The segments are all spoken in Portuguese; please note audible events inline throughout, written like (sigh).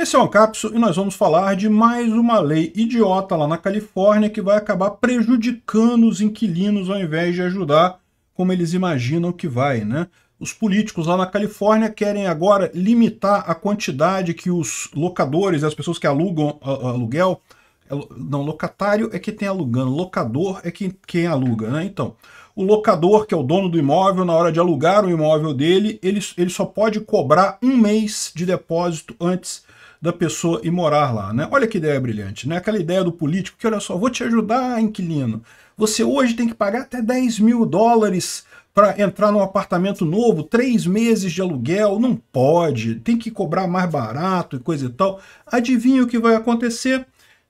Esse é o Ancapso e nós vamos falar de mais uma lei idiota lá na Califórnia que vai acabar prejudicando os inquilinos ao invés de ajudar como eles imaginam que vai, né? Os políticos lá na Califórnia querem agora limitar a quantidade que os locadores, as pessoas que alugam aluguel, é não, locatário é que tem alugando, locador é quem, quem aluga, né? Então, o locador, que é o dono do imóvel, na hora de alugar o imóvel dele, ele, ele só pode cobrar um mês de depósito antes da pessoa e morar lá. Né? Olha que ideia brilhante, né? aquela ideia do político que, olha só, vou te ajudar, inquilino. Você hoje tem que pagar até 10 mil dólares para entrar num apartamento novo, três meses de aluguel, não pode, tem que cobrar mais barato e coisa e tal. Adivinha o que vai acontecer?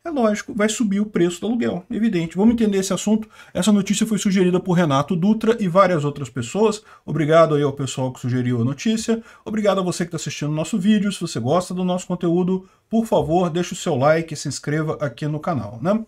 é lógico, vai subir o preço do aluguel, evidente. Vamos entender esse assunto. Essa notícia foi sugerida por Renato Dutra e várias outras pessoas. Obrigado aí ao pessoal que sugeriu a notícia. Obrigado a você que está assistindo o nosso vídeo. Se você gosta do nosso conteúdo, por favor, deixe o seu like e se inscreva aqui no canal, né?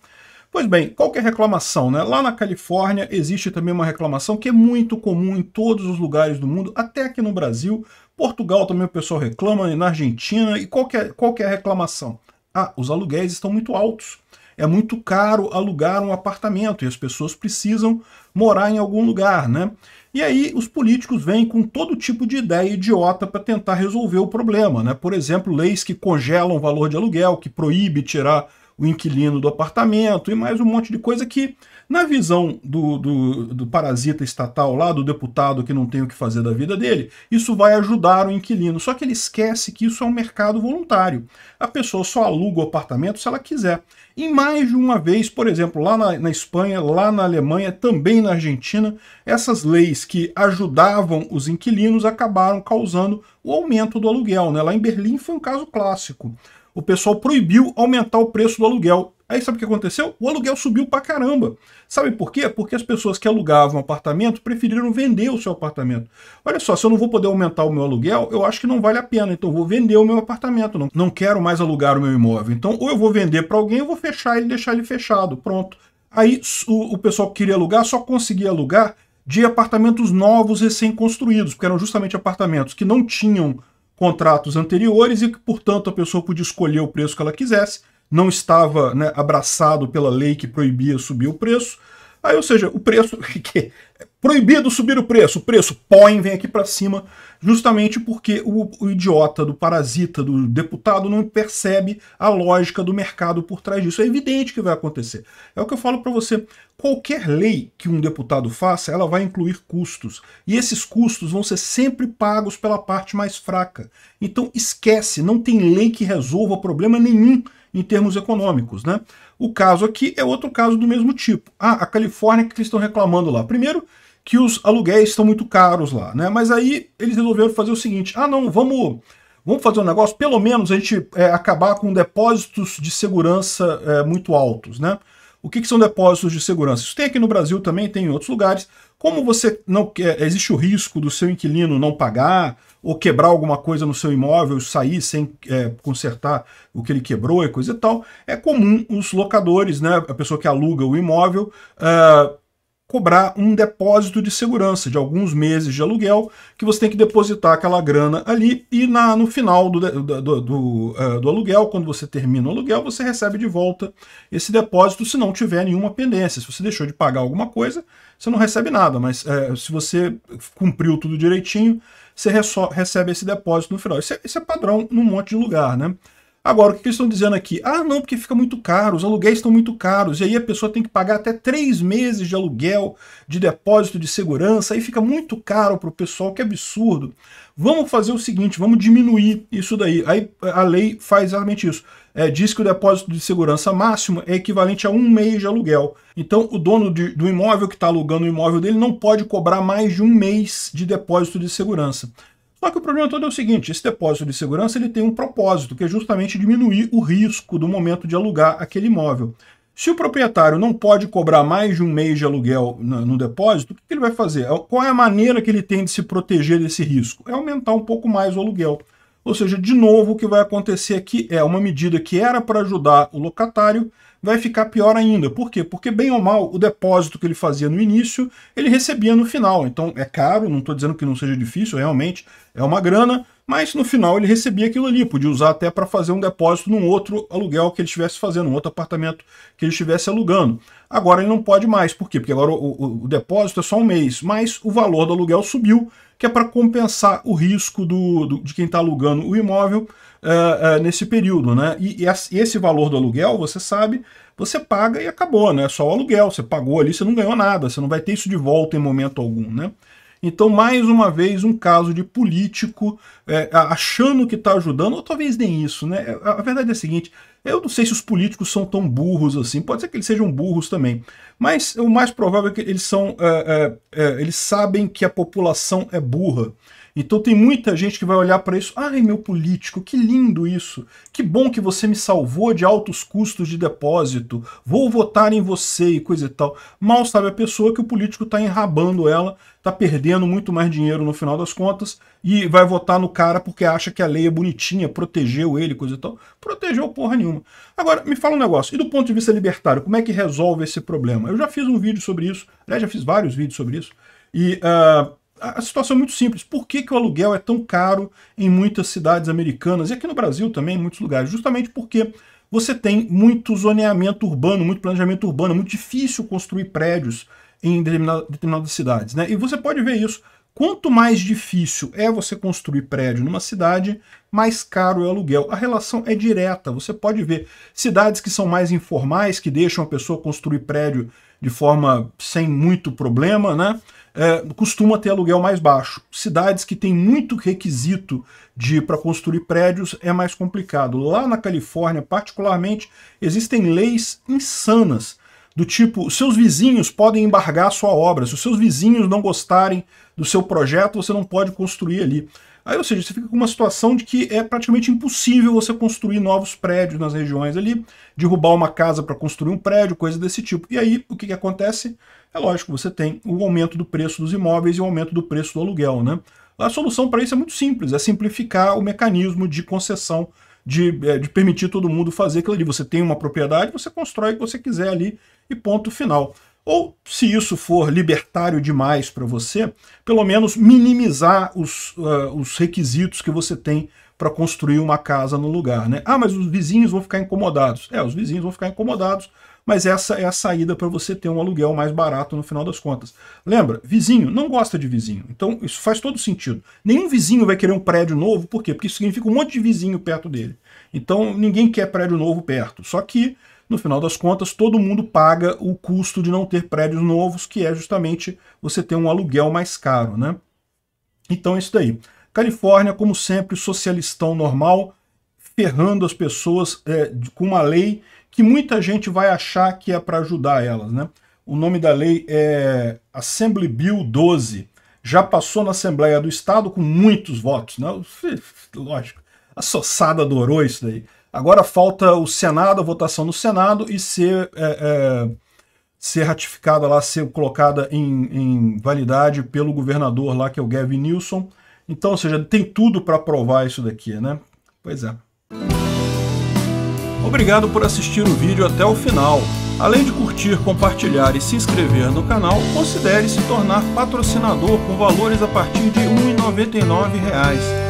Pois bem, qual é a reclamação? Né? Lá na Califórnia existe também uma reclamação que é muito comum em todos os lugares do mundo, até aqui no Brasil. Portugal também o pessoal reclama, e na Argentina. E qual é, qual é a reclamação? Ah, os aluguéis estão muito altos. É muito caro alugar um apartamento e as pessoas precisam morar em algum lugar, né? E aí os políticos vêm com todo tipo de ideia idiota para tentar resolver o problema, né? Por exemplo, leis que congelam o valor de aluguel, que proíbe tirar o inquilino do apartamento e mais um monte de coisa que na visão do, do, do, parasita estatal lá, do deputado que não tem o que fazer da vida dele, isso vai ajudar o inquilino. Só que ele esquece que isso é um mercado voluntário. A pessoa só aluga o apartamento se ela quiser. E mais de uma vez, por exemplo, lá na, na Espanha, lá na Alemanha, também na Argentina, essas leis que ajudavam os inquilinos acabaram causando o aumento do aluguel. Né? Lá em Berlim foi um caso clássico o pessoal proibiu aumentar o preço do aluguel. Aí sabe o que aconteceu? O aluguel subiu pra caramba. Sabe por quê? Porque as pessoas que alugavam apartamento preferiram vender o seu apartamento. Olha só, se eu não vou poder aumentar o meu aluguel, eu acho que não vale a pena. Então vou vender o meu apartamento. Não, não quero mais alugar o meu imóvel. Então ou eu vou vender para alguém, eu vou fechar ele, deixar ele fechado. Pronto. Aí o, o pessoal que queria alugar só conseguia alugar de apartamentos novos recém-construídos, porque eram justamente apartamentos que não tinham contratos anteriores e que, portanto, a pessoa podia escolher o preço que ela quisesse, não estava né, abraçado pela lei que proibia subir o preço. Aí, ou seja, o preço (laughs) que Proibido subir o preço. O preço, põe, vem aqui para cima, justamente porque o, o, idiota do parasita, do deputado, não percebe a lógica do mercado por trás disso. É evidente que vai acontecer. É o que eu falo para você. Qualquer lei que um deputado faça, ela vai incluir custos. E esses custos vão ser sempre pagos pela parte mais fraca. Então esquece, não tem lei que resolva problema nenhum em termos econômicos. Né? O caso aqui é outro caso do mesmo tipo. Ah, a Califórnia que estão reclamando lá. Primeiro, que os aluguéis estão muito caros lá, né? Mas aí eles resolveram fazer o seguinte: ah, não, vamos, vamos fazer um negócio, pelo menos a gente é, acabar com depósitos de segurança é, muito altos, né? O que, que, são depósitos de segurança? Isso tem aqui no Brasil também, tem em outros lugares. Como você não quer, existe o risco do seu inquilino não pagar ou quebrar alguma coisa no seu imóvel, sair sem é, consertar o que ele quebrou e coisa e tal, é comum os locadores, né, a pessoa que aluga o imóvel, uh, cobrar um depósito de segurança de alguns meses de aluguel, que você tem que depositar aquela grana ali e na, no final do, do, do, eh, do aluguel, quando você termina o aluguel, você recebe de volta esse depósito se não tiver nenhuma pendência. Se você deixou de pagar alguma coisa, você não recebe nada, mas eh, se você cumpriu tudo direitinho, você recebe esse depósito no final. Isso é, é padrão num monte de lugar, né? Agora, o que eles estão dizendo aqui? Ah, não, porque fica muito caro, os aluguéis estão muito caros, e aí a pessoa tem que pagar até três meses de aluguel, de depósito de segurança, aí fica muito caro para o pessoal, que absurdo. Vamos fazer o seguinte, vamos diminuir isso daí. Aí a lei faz exatamente isso. É, diz que o depósito de segurança máximo é equivalente a um mês de aluguel. Então, o dono de, do imóvel que está alugando o imóvel dele não pode cobrar mais de um mês de depósito de segurança. Só que o problema todo é o seguinte, esse depósito de segurança ele tem um propósito, que é justamente diminuir o risco do momento de alugar aquele imóvel. Se o proprietário não pode cobrar mais de um mês de aluguel no depósito, o que ele vai fazer? É qual é a maneira que ele tem de se proteger desse risco? É aumentar um pouco mais o aluguel. Ou seja, de novo, o que vai acontecer aqui é uma medida que era para ajudar o locatário, vai ficar pior ainda. Por quê? Porque, bem ou mal, o depósito que ele fazia no início, ele recebia no final. Então, é caro, não estou dizendo que não seja difícil, realmente é uma grana, mas no final ele recebia aquilo ali, podia usar até para fazer um depósito num outro aluguel que ele estivesse fazendo, num outro apartamento que ele estivesse alugando. Agora ele não pode mais, por quê? Porque agora o, o, o depósito é só um mês, mas o valor do aluguel subiu, que é para compensar o risco do, do de quem está alugando o imóvel uh, uh, nesse período, né? E, e, esse valor do aluguel, você sabe, você paga e acabou, né? Só o aluguel, você pagou ali, você não ganhou nada, você não vai ter isso de volta em momento algum, né? Então, mais uma vez, um caso de político é, achando que está ajudando, ou talvez nem isso, né? É, a verdade é a seguinte, eu não sei se os políticos são tão burros assim, pode ser que eles sejam burros também, mas o mais provável é que eles são, é, é, é eles sabem que a população é burra. Então tem muita gente que vai olhar para isso, ai meu político, que lindo isso, que bom que você me salvou de altos custos de depósito, vou votar em você e coisa e tal. Mal sabe a pessoa que o político está enrabando ela, está perdendo muito mais dinheiro no final das contas e vai votar no cara porque acha que a lei é bonitinha, protegeu ele, coisa e tal. Protegeu porra nenhuma. Agora, me fala um negócio, e do ponto de vista libertário, como é que resolve esse problema? Eu já fiz um vídeo sobre isso, aliás, já fiz vários vídeos sobre isso, e... Uh, a situação é muito simples. Por que, que o aluguel é tão caro em muitas cidades americanas e aqui no Brasil também, em muitos lugares? Justamente porque você tem muito zoneamento urbano, muito planejamento urbano, é muito difícil construir prédios em determinada, determinadas cidades. Né? E você pode ver isso. Quanto mais difícil é você construir prédio numa cidade, mais caro é o aluguel. A relação é direta. Você pode ver cidades que são mais informais, que deixam a pessoa construir prédio de forma sem muito problema, né? É, costuma ter aluguel mais baixo. Cidades que têm muito requisito de para construir prédios é mais complicado. Lá na Califórnia, particularmente, existem leis insanas do tipo, seus vizinhos podem embargar sua obra, se os seus vizinhos não gostarem do seu projeto, você não pode construir ali. Aí, ou seja, você fica com uma situação de que é praticamente impossível você construir novos prédios nas regiões ali, derrubar uma casa para construir um prédio, coisa desse tipo. E aí, o que, que acontece? É lógico, você tem o aumento do preço dos imóveis e o aumento do preço do aluguel, né? A solução para isso é muito simples, é simplificar o mecanismo de concessão, de, é, de permitir todo mundo fazer aquilo ali. Você tem uma propriedade, você constrói o que você quiser ali e ponto final. Ou, se isso for libertário demais para você, pelo menos minimizar os, uh, os requisitos que você tem para construir uma casa no lugar. Né? Ah, mas os vizinhos vão ficar incomodados. É, os vizinhos vão ficar incomodados, mas essa é a saída para você ter um aluguel mais barato no final das contas. Lembra, vizinho não gosta de vizinho, então isso faz todo sentido. Nenhum vizinho vai querer um prédio novo, por quê? Porque isso significa um monte de vizinho perto dele. Então ninguém quer prédio novo perto. Só que no final das contas, todo mundo paga o custo de não ter prédios novos, que é justamente você ter um aluguel mais caro, né? Então é isso daí. Califórnia, como sempre, socialistão normal, ferrando as pessoas é, com uma lei que muita gente vai achar que é para ajudar elas, né? O nome da lei é Assembly Bill 12. Já passou na Assembleia do Estado com muitos votos, né? Lógico. A Sossada adorou isso daí. Agora falta o Senado, a votação no Senado e ser, é, é, ser ratificada lá, ser colocada em, em, validade pelo governador lá, que é o Gavin Newsom. Então, ou seja, tem tudo para aprovar isso daqui, né? Pois é. Obrigado por assistir o vídeo até o final. Além de curtir, compartilhar e se inscrever no canal, considere se tornar patrocinador com valores a partir de R$ 1,99